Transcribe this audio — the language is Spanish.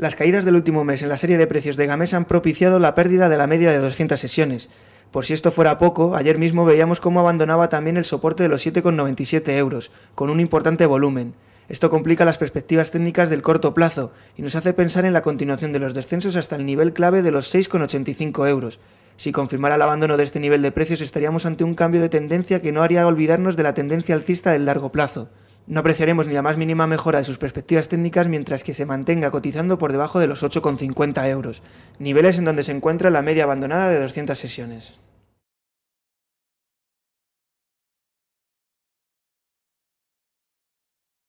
Las caídas del último mes en la serie de precios de Gamesa han propiciado la pérdida de la media de 200 sesiones. Por si esto fuera poco, ayer mismo veíamos cómo abandonaba también el soporte de los 7,97 euros, con un importante volumen. Esto complica las perspectivas técnicas del corto plazo y nos hace pensar en la continuación de los descensos hasta el nivel clave de los 6,85 euros. Si confirmara el abandono de este nivel de precios estaríamos ante un cambio de tendencia que no haría olvidarnos de la tendencia alcista del largo plazo. No apreciaremos ni la más mínima mejora de sus perspectivas técnicas mientras que se mantenga cotizando por debajo de los 8,50 euros, niveles en donde se encuentra la media abandonada de 200 sesiones.